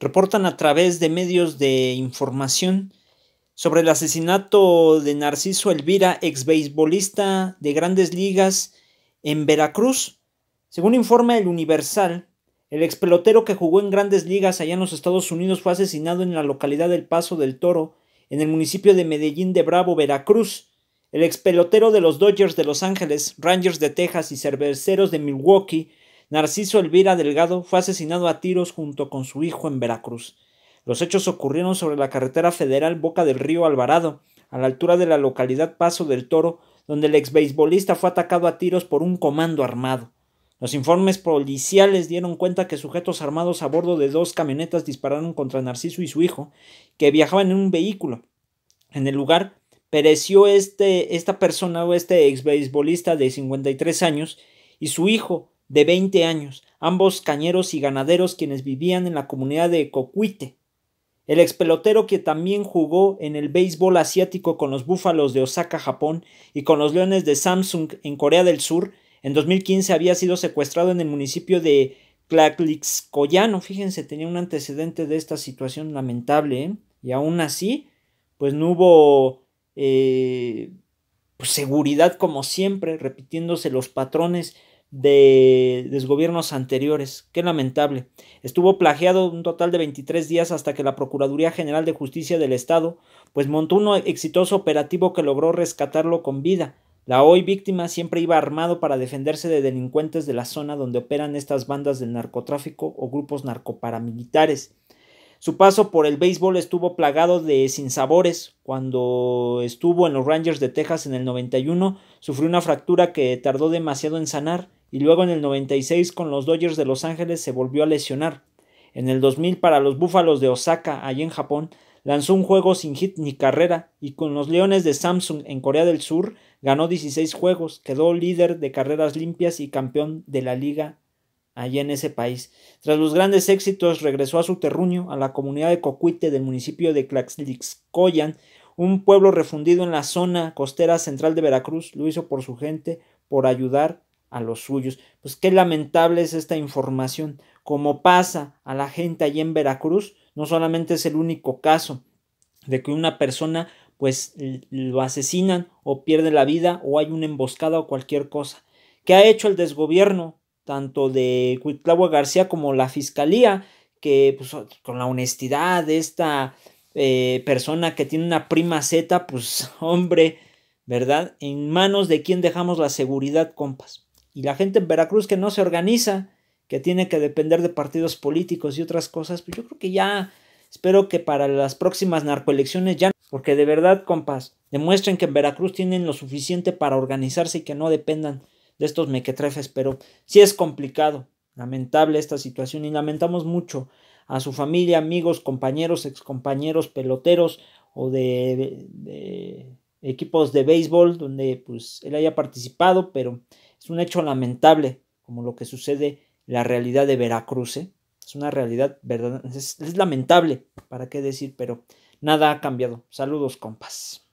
reportan a través de medios de información sobre el asesinato de Narciso Elvira, ex beisbolista de grandes ligas en Veracruz. Según informa el Universal, el ex pelotero que jugó en grandes ligas allá en los Estados Unidos fue asesinado en la localidad del Paso del Toro, en el municipio de Medellín de Bravo, Veracruz. El ex pelotero de los Dodgers de Los Ángeles, Rangers de Texas y Cerveceros de Milwaukee Narciso Elvira Delgado fue asesinado a tiros junto con su hijo en Veracruz. Los hechos ocurrieron sobre la carretera federal Boca del Río Alvarado, a la altura de la localidad Paso del Toro, donde el ex beisbolista fue atacado a tiros por un comando armado. Los informes policiales dieron cuenta que sujetos armados a bordo de dos camionetas dispararon contra Narciso y su hijo, que viajaban en un vehículo. En el lugar pereció este, esta persona o este beisbolista de 53 años y su hijo, de 20 años, ambos cañeros y ganaderos quienes vivían en la comunidad de Cocuite. El ex pelotero que también jugó en el béisbol asiático con los Búfalos de Osaka, Japón, y con los Leones de Samsung en Corea del Sur, en 2015 había sido secuestrado en el municipio de Tlaxcoyano. Fíjense, tenía un antecedente de esta situación lamentable, ¿eh? y aún así, pues no hubo eh, pues seguridad como siempre, repitiéndose los patrones de los gobiernos anteriores. Qué lamentable. Estuvo plagiado un total de 23 días hasta que la Procuraduría General de Justicia del Estado pues montó un exitoso operativo que logró rescatarlo con vida. La hoy víctima siempre iba armado para defenderse de delincuentes de la zona donde operan estas bandas del narcotráfico o grupos narcoparamilitares. Su paso por el béisbol estuvo plagado de sinsabores. Cuando estuvo en los Rangers de Texas en el 91, sufrió una fractura que tardó demasiado en sanar y luego en el 96 con los Dodgers de Los Ángeles se volvió a lesionar. En el 2000 para los Búfalos de Osaka, allí en Japón, lanzó un juego sin hit ni carrera y con los Leones de Samsung en Corea del Sur ganó 16 juegos, quedó líder de carreras limpias y campeón de la liga allí en ese país. Tras los grandes éxitos regresó a su terruño, a la comunidad de Cocuite del municipio de Tlaxlixcoyan, un pueblo refundido en la zona costera central de Veracruz. Lo hizo por su gente, por ayudar a los suyos. Pues qué lamentable es esta información. Como pasa a la gente allí en Veracruz, no solamente es el único caso de que una persona pues lo asesinan o pierde la vida o hay una emboscada o cualquier cosa. ¿Qué ha hecho el desgobierno tanto de Cuitlagua García como la fiscalía que pues, con la honestidad de esta eh, persona que tiene una prima Z, pues hombre, ¿verdad? En manos de quién dejamos la seguridad, compas y la gente en Veracruz que no se organiza, que tiene que depender de partidos políticos y otras cosas, pues yo creo que ya espero que para las próximas narcoelecciones ya, porque de verdad, compas, demuestren que en Veracruz tienen lo suficiente para organizarse y que no dependan de estos mequetrefes, pero sí es complicado, lamentable esta situación y lamentamos mucho a su familia, amigos, compañeros, excompañeros, peloteros o de, equipos de béisbol donde pues él haya participado, pero es un hecho lamentable, como lo que sucede en la realidad de Veracruz. ¿eh? Es una realidad, ¿verdad? Es, es lamentable, ¿para qué decir? Pero nada ha cambiado. Saludos, compas.